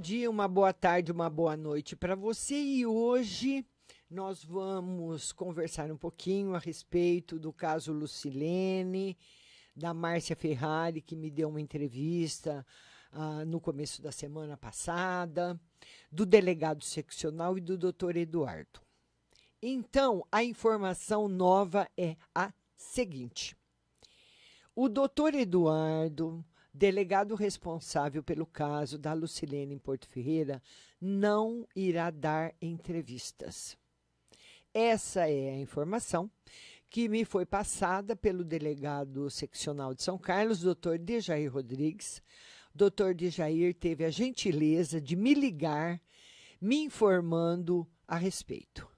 dia, uma boa tarde, uma boa noite para você. E hoje nós vamos conversar um pouquinho a respeito do caso Lucilene, da Márcia Ferrari, que me deu uma entrevista ah, no começo da semana passada, do delegado seccional e do doutor Eduardo. Então, a informação nova é a seguinte. O doutor Eduardo delegado responsável pelo caso da Lucilene em Porto Ferreira não irá dar entrevistas. Essa é a informação que me foi passada pelo delegado seccional de São Carlos, doutor Dejair Rodrigues. Doutor Dejair teve a gentileza de me ligar, me informando a respeito.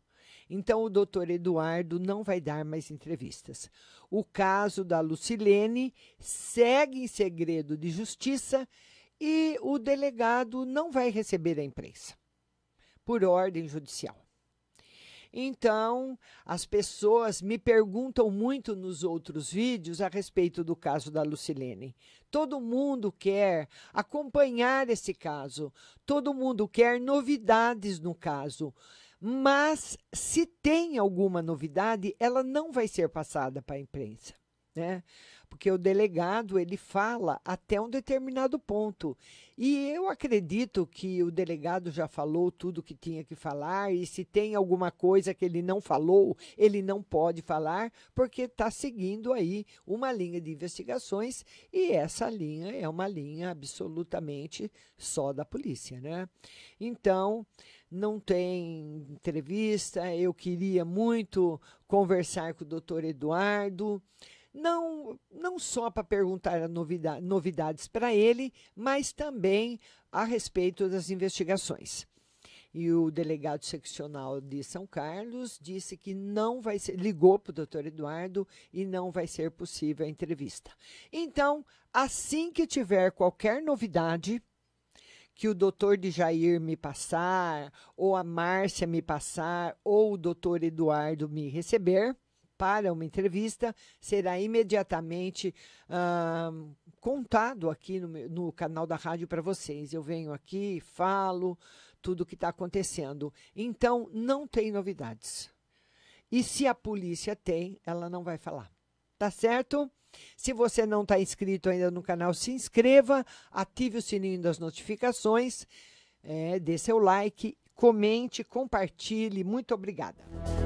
Então, o doutor Eduardo não vai dar mais entrevistas. O caso da Lucilene segue em segredo de justiça e o delegado não vai receber a imprensa, por ordem judicial. Então, as pessoas me perguntam muito nos outros vídeos a respeito do caso da Lucilene. Todo mundo quer acompanhar esse caso, todo mundo quer novidades no caso. Mas se tem alguma novidade, ela não vai ser passada para a imprensa né? Porque o delegado ele fala até um determinado ponto. E eu acredito que o delegado já falou tudo que tinha que falar e se tem alguma coisa que ele não falou, ele não pode falar, porque está seguindo aí uma linha de investigações e essa linha é uma linha absolutamente só da polícia, né? Então, não tem entrevista. Eu queria muito conversar com o doutor Eduardo não, não só para perguntar novidades para ele, mas também a respeito das investigações. E o delegado seccional de São Carlos disse que não vai ser, ligou para o doutor Eduardo e não vai ser possível a entrevista. Então, assim que tiver qualquer novidade, que o doutor de Jair me passar, ou a Márcia me passar, ou o doutor Eduardo me receber, para uma entrevista será imediatamente ah, contado aqui no, no canal da rádio para vocês. Eu venho aqui, falo tudo o que está acontecendo. Então, não tem novidades. E se a polícia tem, ela não vai falar. Tá certo? Se você não está inscrito ainda no canal, se inscreva, ative o sininho das notificações, é, dê seu like, comente, compartilhe. Muito obrigada.